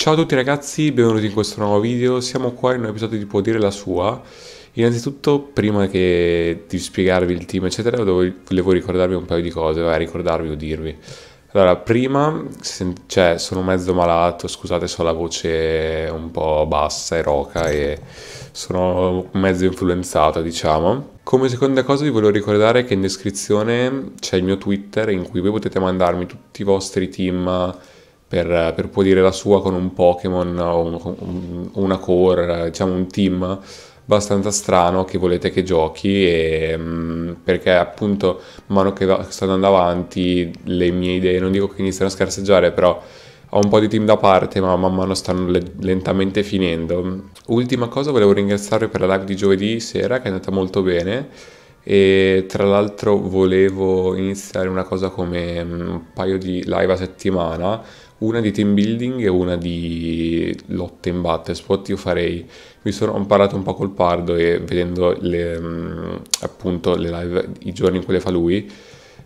Ciao a tutti ragazzi, benvenuti in questo nuovo video, siamo qua in un episodio di Può dire la sua. Innanzitutto, prima che di spiegarvi il team eccetera, volevo ricordarvi un paio di cose, vai, ricordarvi o dirvi. Allora, prima, cioè, sono mezzo malato, scusate se ho la voce un po' bassa e roca e sono mezzo influenzato, diciamo. Come seconda cosa vi volevo ricordare che in descrizione c'è il mio Twitter in cui voi potete mandarmi tutti i vostri team per, per pulire la sua con un Pokémon o un, una core, diciamo un team abbastanza strano che volete che giochi e, mm, perché appunto man mano che sto andando avanti le mie idee non dico che iniziano a scarseggiare però ho un po' di team da parte ma man mano stanno le- lentamente finendo ultima cosa volevo ringraziarvi per la live di giovedì sera che è andata molto bene e tra l'altro volevo iniziare una cosa come mm, un paio di live a settimana una di team building e una di lotte in battle spot io farei mi sono imparato un po' col pardo e vedendo le, mm, appunto le live i giorni in cui le fa lui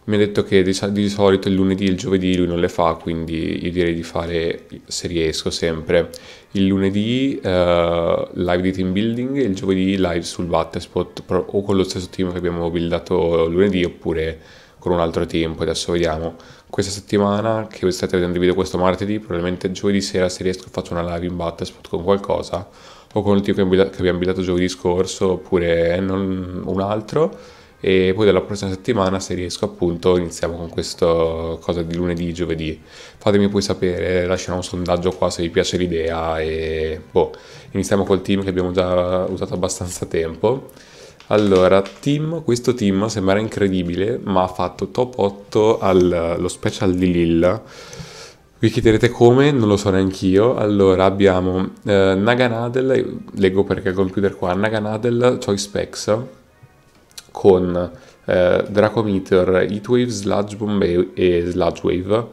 mi ha detto che di, solito il lunedì e il giovedì lui non le fa quindi io direi di fare se riesco sempre il lunedì uh, live di team building e il giovedì live sul battle spot o con lo stesso team che abbiamo buildato lunedì oppure con un altro tempo, e adesso vediamo. Questa settimana, che voi state vedendo il video questo martedì, probabilmente giovedì sera se riesco faccio una live in Battlespot con qualcosa, o con il tipo che abbiamo buildato giovedì scorso, oppure un altro e poi dalla prossima settimana se riesco appunto iniziamo con questa cosa di lunedì giovedì fatemi poi sapere lasciamo un sondaggio qua se vi piace l'idea e boh iniziamo col team che abbiamo già usato abbastanza tempo allora, Tim, questo team sembra incredibile, ma ha fatto top 8 allo special di Lilla. Vi chiederete come, non lo so neanch'io. Allora abbiamo eh, Naganadel, leggo perché il computer qua, Naganadel, Choice Packs, con eh, Dracometer, Heatwave, Sludge Bomb e Sludge Wave.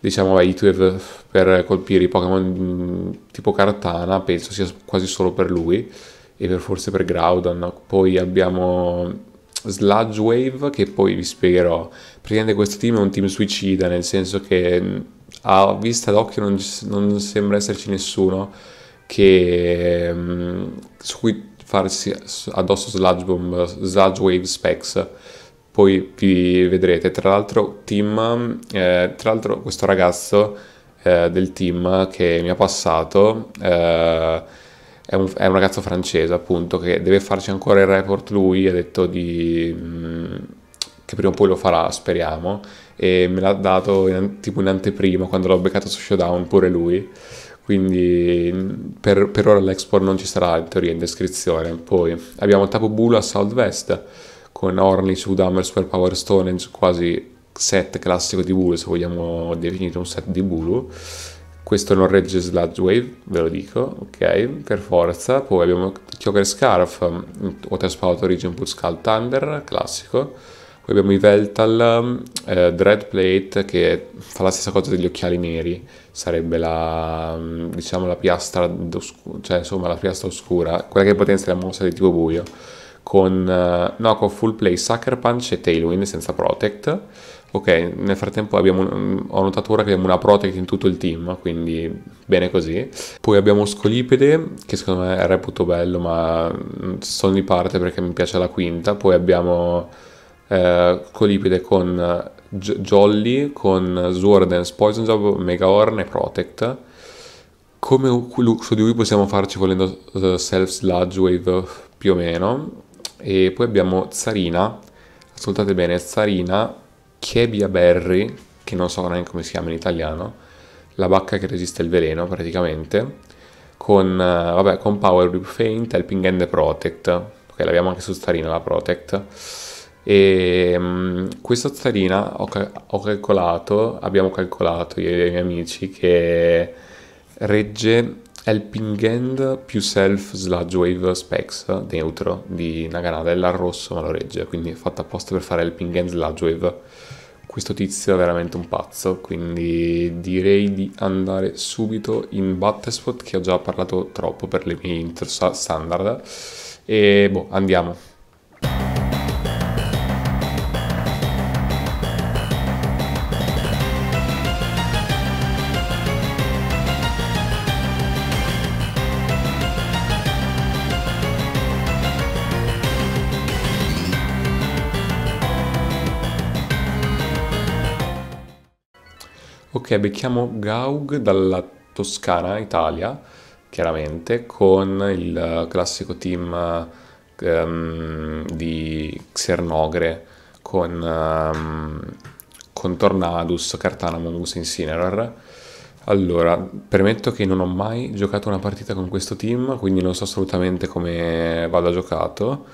Diciamo vai, Heatwave per colpire i Pokémon mm, tipo Cartana, penso sia quasi solo per lui e per, forse per Groudon. Poi abbiamo Sludge Wave che poi vi spiegherò. Praticamente questo team è un team suicida, nel senso che a vista d'occhio non, non sembra esserci nessuno che, su cui farsi addosso Sludge, Bomb, sludge Wave Specs. Poi vi vedrete. Tra l'altro, team, eh, tra l'altro questo ragazzo eh, del team che mi ha passato... Eh, è un, è un, ragazzo francese appunto che deve farci ancora il report lui, ha detto di, mm, che prima o poi lo farà, speriamo, e me l'ha dato in, tipo in anteprima quando l'ho beccato su Showdown pure lui, quindi mm, per, per ora l'export non ci sarà in teoria in descrizione. Poi abbiamo Tapu Bulu a Southwest con Orly su Super Power Stone quasi set classico di Bulu se vogliamo definire un set di Bulu questo non regge Sludge Wave, ve lo dico, ok, per forza. Poi abbiamo Kyogre Scarf, um, Water Spout Origin Skull Thunder, classico. Poi abbiamo i Veltal, um, eh, Dread Plate che fa la stessa cosa degli occhiali neri, sarebbe la, um, diciamo, la piastra, cioè insomma la piastra oscura, quella che potenzia la mossa di tipo buio, con, eh, no, con Full Play, Sucker Punch e Tailwind senza Protect. Ok, nel frattempo abbiamo, ho notato ora che abbiamo una Protect in tutto il team, quindi bene così. Poi abbiamo Scolipede, che secondo me è reputo bello, ma mm, sono di parte perché mi piace la quinta. Poi abbiamo eh, Scolipede con J- eh, Jolly, con Swordens, Poison Job, Mega Horn e Protect. Come su di lui possiamo farci volendo eh, Self Sludge Wave più o meno. E poi abbiamo Zarina. Ascoltate bene, Zarina Chebia Berry, che non so neanche come si chiama in italiano, la bacca che resiste il veleno praticamente, con, eh, vabbè, con Power Grip Faint, Helping Hand Protect, ok, l'abbiamo anche su Starina la Protect, e mh, mm, questa starina ho, cal- ho, calcolato, abbiamo calcolato io e i miei amici, che regge Helping End più Self Sludge Wave Specs neutro di Naganada, è là rosso ma lo regge, quindi è fatta apposta per fare Helping End Sludge Wave questo tizio è veramente un pazzo, quindi direi di andare subito in Butterspot, che ho già parlato troppo per le mie intro standard e boh, andiamo. Ok, becchiamo Gaug dalla Toscana, Italia, chiaramente, con il classico team um, di Xernogre, con, um, con Tornadus, Cartana, Mongus, Incinerar. Allora, premetto che non ho mai giocato una partita con questo team, quindi non so assolutamente come vada giocato.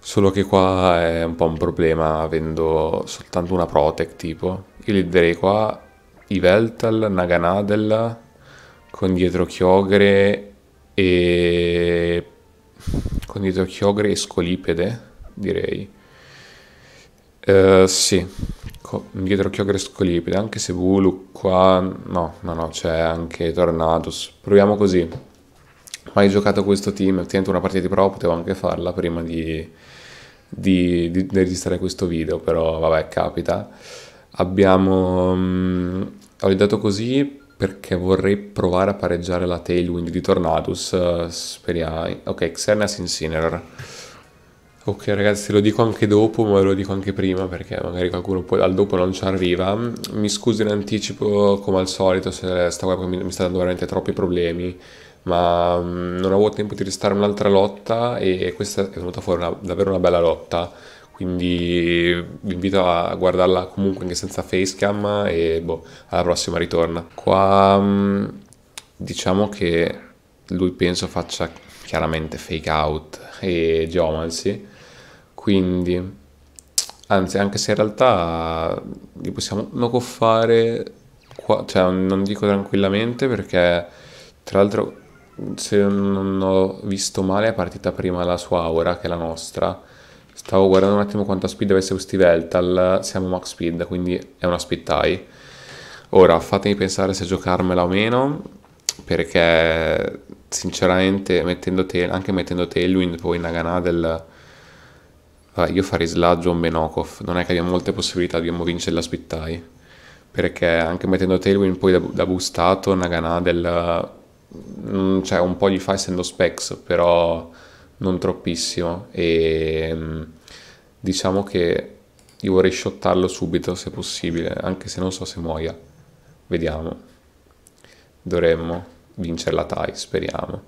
Solo che qua è un po' un problema avendo soltanto una protec tipo. Io li direi qua Iveltal, Veltal, Naganadella, con dietro Chiogre e... con dietro Chiogre e Scolipede, direi. Uh, sì, con dietro Chiogre e Scolipede, anche se Vulu qua... no, no, no, c'è anche Tornados. Proviamo così. Mai giocato questo team, effettivamente una partita di prova potevo anche farla prima di, di, di, di registrare questo video, però vabbè, capita. Abbiamo... Mm, ho dato così perché vorrei provare a pareggiare la Tailwind di Tornadus. Eh, Speriamo. Ok, Xernas Incinerar. Ok ragazzi, lo dico anche dopo, ma lo dico anche prima perché magari qualcuno poi al dopo non ci arriva. Mi scuso in anticipo come al solito se sta qua mi, mi sta dando veramente troppi problemi, ma mm, non avevo tempo di restare un'altra lotta e questa è venuta fuori una, davvero una bella lotta quindi vi invito a guardarla comunque anche senza facecam e boh, alla prossima ritorna. Qua mm, diciamo che lui penso faccia chiaramente fake out e geomancy, quindi anzi anche se in realtà li possiamo nocoffare qua, cioè non dico tranquillamente perché tra l'altro se non ho visto male è partita prima la sua aura che è la nostra Stavo guardando un attimo quanta speed avesse questi Veltal. Siamo max speed, quindi è una speed tie. Ora, fatemi pensare se giocarmela o meno, perché sinceramente mettendo te, anche mettendo Tailwind poi Naganà del... Vabbè, io farei Sludge o Benokov, non è che abbiamo molte possibilità, dobbiamo vincere la speed tie. Perché anche mettendo Tailwind poi da, da boostato Naganà del... Mm, cioè un po' gli fa essendo specs, però non troppissimo e mm, diciamo che io vorrei shottarlo subito se possibile, anche se non so se muoia. Vediamo. Dovremmo vincere la tie, speriamo.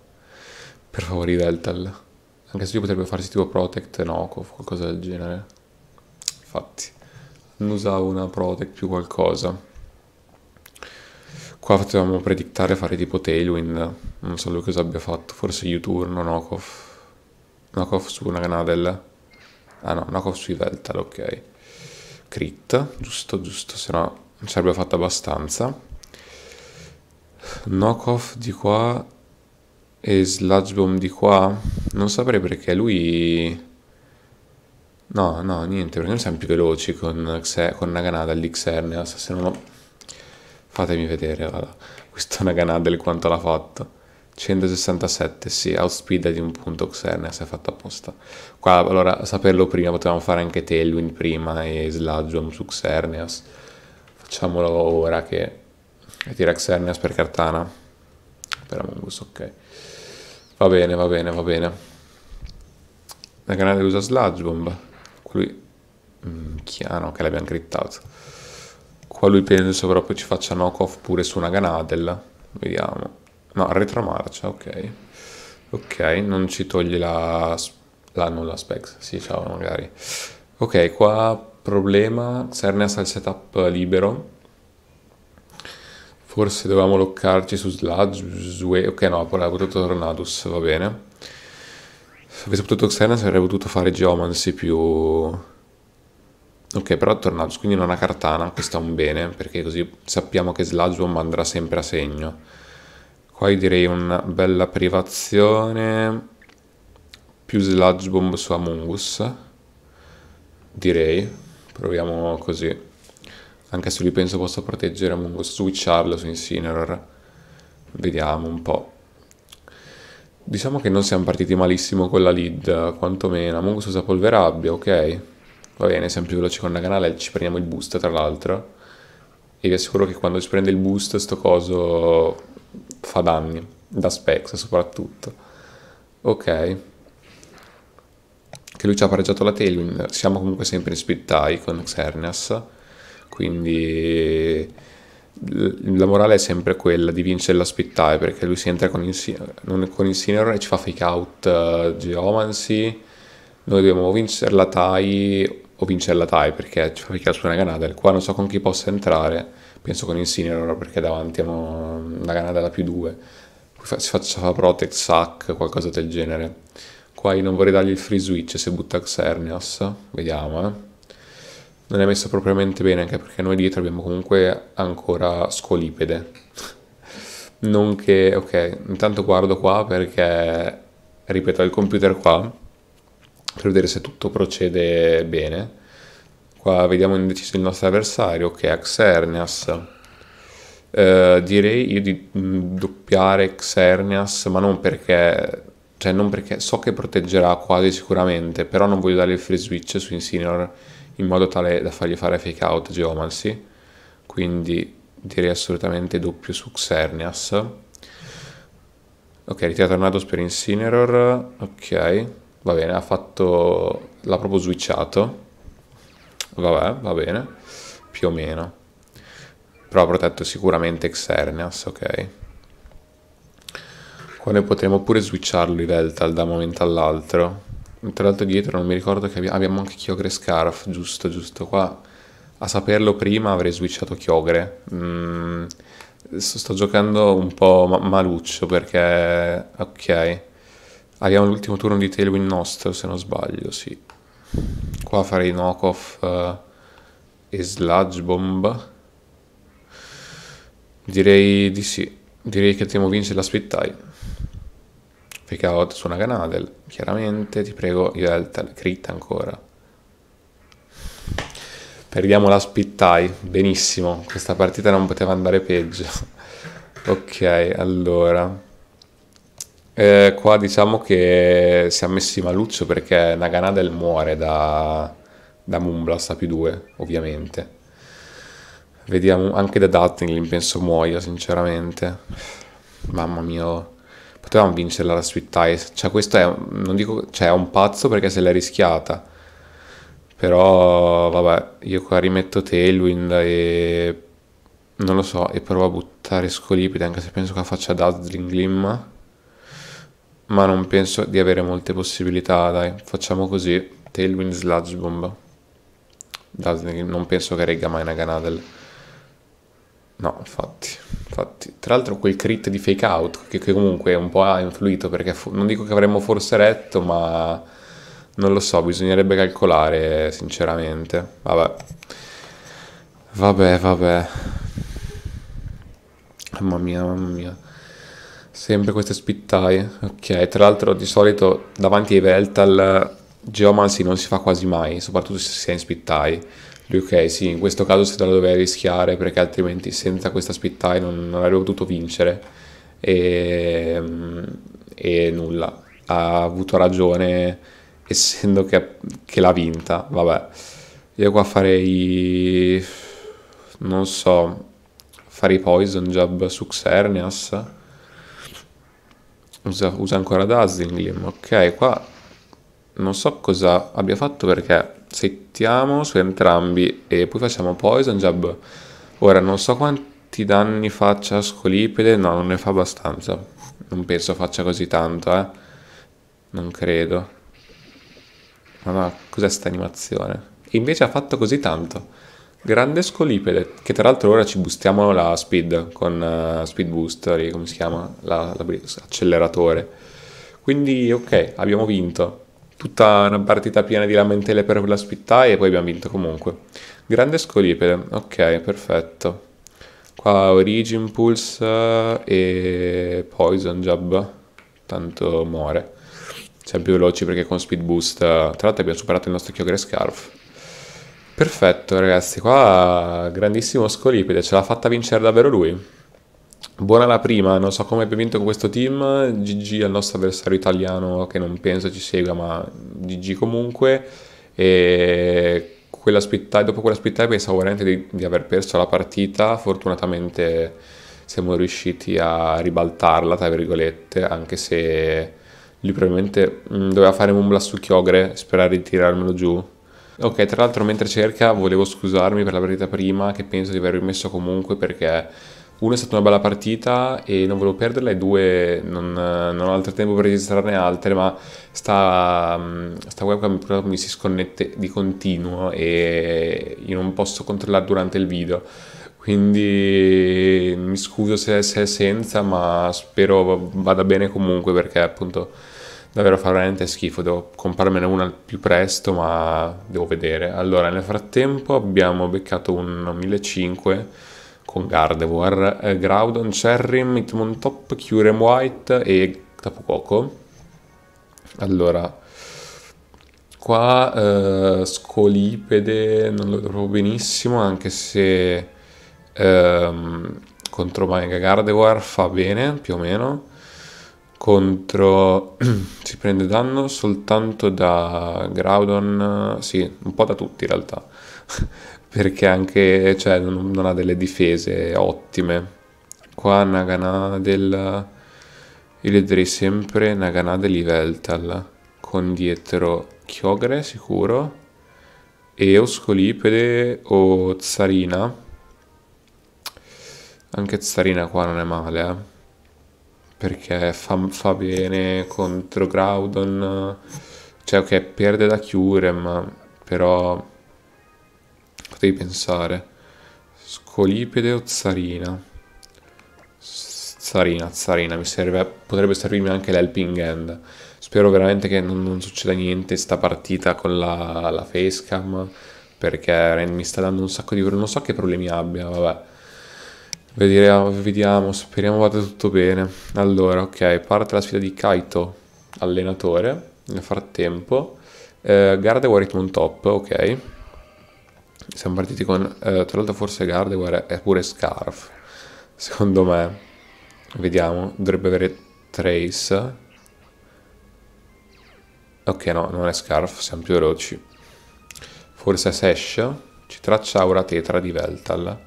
Per favore, Eltal. Anche se io potrebbe farsi tipo Protect Noco, qualcosa del genere. Infatti, non usavo una Protect più qualcosa. Qua potevamo predictare fare tipo Tailwind. Non so lui cosa abbia fatto, forse U-turn o Nocoff knockoff su una granadella Ah no, knockoff su Veltal, ok. Crit, giusto, giusto, se no non sarebbe fatto abbastanza. Knockoff di qua e Sludge Bomb di qua. Non saprei perché lui... No, no, niente, perché noi siamo più veloci con, una granadella Naganada all'Xerneas, se non ho... Fatemi vedere, vada. Questa Naganada quanto l'ha fatto. 167, sì, outspeed di un punto Xerneas è fatto apposta. Qua, allora, saperlo prima, potevamo fare anche Tailwind prima e Sludgeon su Xerneas. Facciamolo ora che... Tira Xerneas per Cartana. Per Amongus, ok. Va bene, va bene, va bene. La canale usa Sludge Bomb. Qui... Mm, Chiaro che l'abbiamo crittato. Qua lui penso proprio ci faccia knock off pure su una Ganadel. Vediamo. No, retromarcia, ok. Ok, non ci togli la... la nulla la specs, sì, ciao magari. Ok, qua problema, Xerneas al setup libero. Forse dovevamo loccarci su Sludge, ok no, poi avrebbe potuto Tornadus, va bene. Se avessi potuto Xerneas avrei potuto fare Geomancy più... Ok, però Tornadus, quindi non ha Cartana, questo è un bene, perché così sappiamo che Sludge andrà sempre a segno poi direi una bella privazione. Più sludge bomb su Among Us Direi. Proviamo così. Anche se lui penso possa proteggere Amungus. Switcharlo su Incineroar. Vediamo un po'. Diciamo che non siamo partiti malissimo con la lead, quantomeno. Us usa polverabbia, ok. Va bene, siamo più veloci con la canale, ci prendiamo il boost tra l'altro. E vi assicuro che quando ci prende il boost sto coso fa danni, da specs soprattutto. Ok. Che lui ci ha pareggiato la Tailwind, siamo comunque sempre in speed tie con Xerneas, quindi la morale è sempre quella di vincere la speed tie perché lui si entra con, Incineroar Incinero e ci fa fake out uh, Geomancy, noi dobbiamo vincere la tie o vincere la tie perché ci fa fake out su una Ganadel, qua non so con chi possa entrare penso con Insigne allora perché davanti hanno una gara da più due si faccia Protect Sack, qualcosa del genere. Qua io non vorrei dargli il free switch se butta Xerneas, vediamo eh. Non è messo propriamente bene anche perché noi dietro abbiamo comunque ancora Scolipede. non che, ok, intanto guardo qua perché, ripeto, il computer qua per vedere se tutto procede bene Qua vediamo indeciso il nostro avversario che è Xerneas. Eh, direi io di mm, doppiare Xerneas, ma non perché... Cioè non perché so che proteggerà quasi sicuramente, però non voglio dare il free switch su Insignor in modo tale da fargli fare fake out Geomancy. Quindi direi assolutamente doppio su Xerneas. Ok, ritira Tornados per Incineror. Ok, va bene, ha fatto... l'ha proprio switchato vabbè, va bene, più o meno. Però ha protetto sicuramente Xerneas, ok. Qua noi potremmo pure switcharlo i Veltal da un momento all'altro. Tra l'altro dietro non mi ricordo che abbiamo anche Kyogre Scarf, giusto, giusto qua. A saperlo prima avrei switchato Kyogre. Mm, sto giocando un po' ma maluccio perché... ok. Abbiamo l'ultimo turno di Tailwind nostro, se non sbaglio, sì qua farei knockoff uh, eh, e sludge bomb direi di sì direi che dobbiamo vincere la tie pick out su una canadel chiaramente ti prego Yveltal crit ancora perdiamo la tie benissimo questa partita non poteva andare peggio ok allora eh, qua diciamo che si è messi maluccio perché Naganadel muore da, da Moonblast a più 2, ovviamente. Vediamo anche da Dattling, penso muoia, sinceramente. Mamma mia, oh. potevamo vincerla la Sweet Ties. Cioè, questo è, non dico, cioè, è un pazzo perché se l'è rischiata. Però, vabbè, io qua rimetto Tailwind e... Non lo so, e provo a buttare Scolipide, anche se penso che faccia Dazzling Glimma ma non penso di avere molte possibilità, dai. Facciamo così, Tailwind Sludge Bomb. Non penso che regga mai una Ganadel. No, infatti, infatti. Tra l'altro quel crit di fake out, che, che comunque un po' ha influito, perché non dico che avremmo forse retto, ma non lo so, bisognerebbe calcolare, sinceramente. Vabbè. Vabbè, vabbè. Mamma mia, mamma mia. Sempre queste spittaie. Ok, tra l'altro di solito davanti ai Veltal Geomancy non si fa quasi mai, soprattutto se si è in spittaie. Lui ok, sì, in questo caso se te la dovevi rischiare perché altrimenti senza questa spittaie non, non avrebbe potuto vincere. E, e nulla, ha avuto ragione essendo che, che l'ha vinta. Vabbè, io qua farei... non so, farei Poison Jab su Xerneas usa, usa ancora Dazzling Glim. ok, qua non so cosa abbia fatto perché settiamo su entrambi e poi facciamo Poison Jab. Ora non so quanti danni faccia Scolipede, no, non ne fa abbastanza. Non penso faccia così tanto, eh. Non credo. Ma no, cos'è sta animazione? Invece ha fatto così tanto. Grande scolipede, che tra l'altro ora ci boostiamo la speed con uh, Speed Boost, come si chiama? l'acceleratore. La, Quindi ok, abbiamo vinto. Tutta una partita piena di lamentele per la speed tie e poi abbiamo vinto comunque. Grande scolipede, ok, perfetto. Qua Origin Pulse eh, e Poison Jab, tanto muore. Siamo più veloci perché con Speed Boost, tra l'altro abbiamo superato il nostro chiogre Scarf. Perfetto ragazzi, qua grandissimo Scolipide, ce l'ha fatta vincere davvero lui. Buona la prima, non so come abbia vinto con questo team, GG al nostro avversario italiano che non penso ci segua, ma GG comunque. E quella split dopo quella spittata pensavo veramente di, di, aver perso la partita, fortunatamente siamo riusciti a ribaltarla, tra virgolette, anche se lui probabilmente mh, mm, doveva fare un blast su Chiogre, sperare di tirarmelo giù, Ok, tra l'altro mentre cerca volevo scusarmi per la partita prima che penso di aver rimesso comunque perché uno è stata una bella partita e non volevo perderla e due non, non ho altro tempo per registrarne altre ma sta, mm, sta webcam purtroppo mi si sconnette di continuo e io non posso controllare durante il video quindi mi scuso se, se è senza ma spero vada bene comunque perché appunto davvero fa veramente schifo, devo comprarmene una al più presto, ma devo vedere. Allora, nel frattempo abbiamo beccato un 1500 con Gardevoir, eh, Groudon, Cherrim, Hitmon Curem White e Tapu Allora, qua eh, Scolipede non lo trovo benissimo, anche se ehm, contro Mega Gardevoir fa bene più o meno contro si prende danno soltanto da Groudon, sì, un po' da tutti in realtà, perché anche cioè, non, non, ha delle difese ottime. Qua Nagana del... Io vedrei sempre Nagana dell'Iveltal, con dietro Chiogre sicuro, e Oscolipede o Zarina. Anche Zarina qua non è male, eh perché fa, fa bene contro Groudon, cioè ok perde da Curem, però potevi pensare, Scolipede o Zarina? Zarina, Zarina, mi serve, potrebbe servirmi anche l'helping hand. Spero veramente che non, non succeda niente sta partita con la, la facecam perché mi sta dando un sacco di non so che problemi abbia, vabbè Vediamo, ah, vediamo, speriamo vada tutto bene. Allora, ok, parte la sfida di Kaito, allenatore, nel frattempo. Eh, Gardevoir un top, ok. Siamo partiti con, eh, tra l'altro forse Gardevoir è pure Scarf, secondo me. Vediamo, dovrebbe avere Trace. Ok, no, non è Scarf, siamo più veloci. Forse è Sesh. Ci traccia Aura Tetra di Veltal.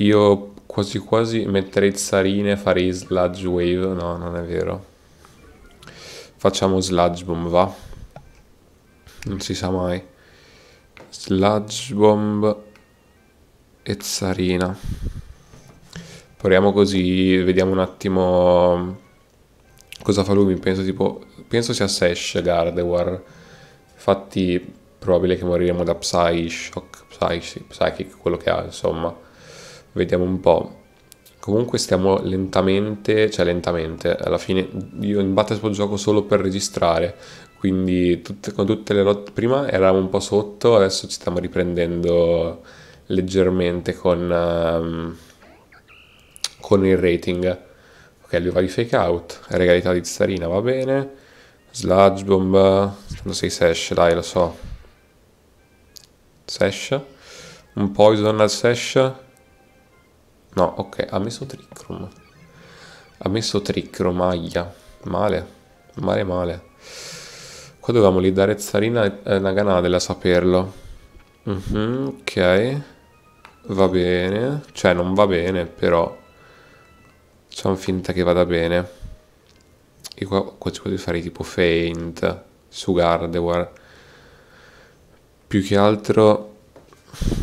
Io quasi quasi metterei Zarine, farei Sludge Wave, no non è vero. Facciamo Sludge Bomb, va. Non si sa mai. Sludge Bomb e Zarina. Proviamo così, vediamo un attimo cosa fa lui. Penso, tipo, penso sia Sesh Gardevoir. Infatti probabile che moriremo da Psy Shock, Psy, Psychic, quello che ha, insomma. Vediamo un po'. Comunque stiamo lentamente, cioè lentamente, alla fine io imbatto sul gioco solo per registrare, quindi tutte, con tutte le lotte prima eravamo un po' sotto, adesso ci stiamo riprendendo leggermente con, um, con il rating. Ok, lui va di fake out, regalità di Zarina va bene, sludge bomb, lo sei sash, dai lo so. sash, un poison al sash, No, ok, ha messo Trick Room. Ha messo Trick Room, aglia. Male, male, male. Qua dovevamo lì dare Zarina e eh, Naganadel a saperlo. Mm -hmm, ok. Va bene. Cioè, non va bene, però... Facciamo finta che vada bene. E qua, qua ci di fare tipo Feint su Gardevoir. Più che altro...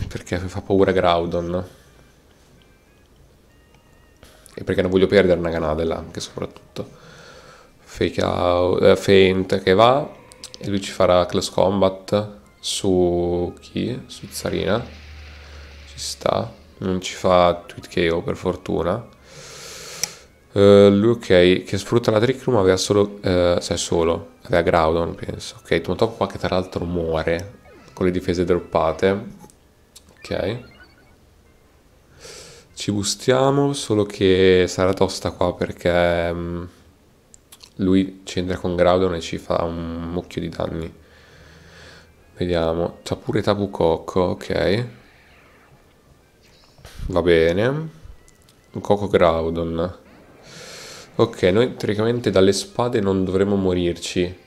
Perché fa paura Groudon e perché non voglio perdere una Ganadel anche soprattutto. Fake out, eh, Feint che va e lui ci farà Close Combat su chi? Su Zarina. Ci sta. Non ci fa Tweet KO per fortuna. Uh, lui ok, che sfrutta la Trick Room aveva solo, uh, cioè solo, aveva Groudon penso. Ok, Tomotop qua che tra l'altro muore con le difese droppate. Ok. Ci gustiamo, solo che sarà tosta qua perché mm, lui c'entra con Groudon e ci fa un mucchio di danni. Vediamo, c'ha pure Tapu Cocco, ok. Va bene. Un Coco Groudon. Ok, noi teoricamente dalle spade non dovremmo morirci.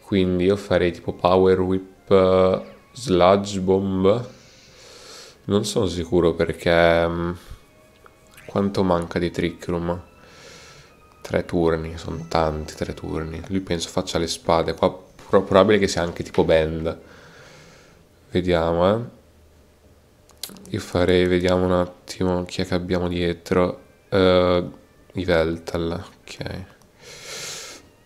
Quindi io farei tipo Power Whip, uh, Sludge Bomb. Non sono sicuro perché... Um, quanto manca di Trick Room? Tre turni, sono tanti tre turni. Lui penso faccia le spade. Qua probabile che sia anche tipo band. Vediamo, eh. Io farei, vediamo un attimo chi è che abbiamo dietro. Uh, eh, veltal ok.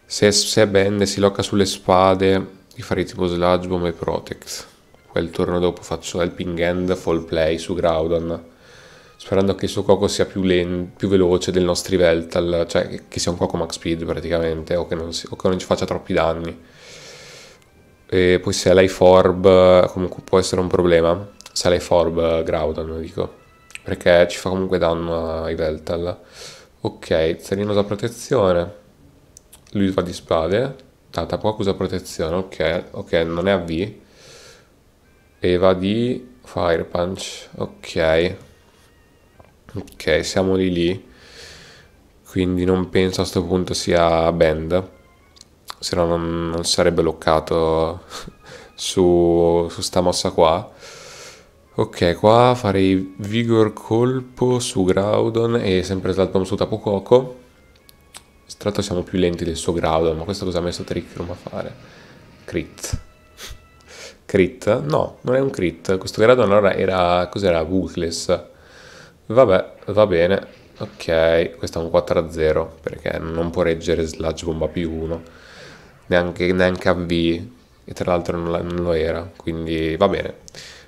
Se, se è band e si locca sulle spade, io farei tipo Sludge Bomb e Protect. Poi il turno dopo faccio Helping Hand, full Play su Groudon sperando che il suo cuoco sia più, len- più veloce del nostro Veltal, cioè che sia un cuoco max speed praticamente, o che non, si- o che non ci faccia troppi danni. E poi se ha l'iForb comunque può essere un problema, se ha l'iForb Groudon dico, perché ci fa comunque danno ai Veltal. Ok, Zerino usa protezione, lui fa di spade, Tata Tatapuak usa protezione, ok, ok, non è AV, e va di Fire Punch, ok, Ok, siamo lì lì. Quindi non penso a sto punto sia band. Se no non, non sarebbe bloccato su, su sta mossa qua. Ok, qua farei Vigor Colpo su Groudon e sempre Slapom su Tapu Coco. Strato siamo più lenti del suo Groudon, ma questo cosa ha messo Trick Room a fare? Crit. Crit? No, non è un crit. Questo Groudon allora era... cos'era? Bootless. Vabbè, va bene. Ok, questo è un 4-0 perché non può reggere sludge bomba più 1. Neanche, neanche AV. E tra l'altro non, la, non, lo era. Quindi va bene.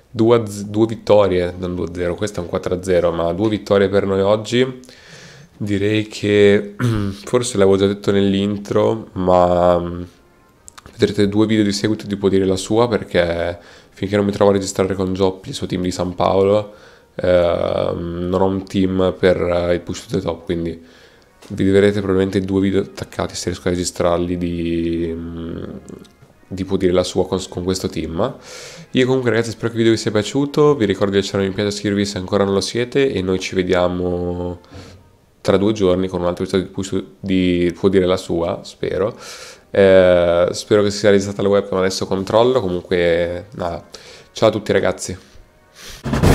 Due, due vittorie, non 2-0, questo è un 4-0, ma due vittorie per noi oggi. Direi che forse l'avevo già detto nell'intro, ma mm, vedrete due video di seguito di Può dire la sua perché finché non mi trovo a registrare con Gioppi, il suo team di San Paolo, non ho un team per eh, il push to the top, quindi vi vedrete probabilmente due video attaccati se riesco a registrarli di, mm, di dire la sua con, con, questo team. Io comunque ragazzi spero che il video vi sia piaciuto, vi ricordo di lasciare un mi piace iscrivervi se ancora non lo siete e noi ci vediamo tra due giorni con un altro episodio di, push, di può dire la sua, spero. Eh, spero che sia realizzata la webcam, adesso controllo, comunque eh, nada. Ciao a tutti ragazzi.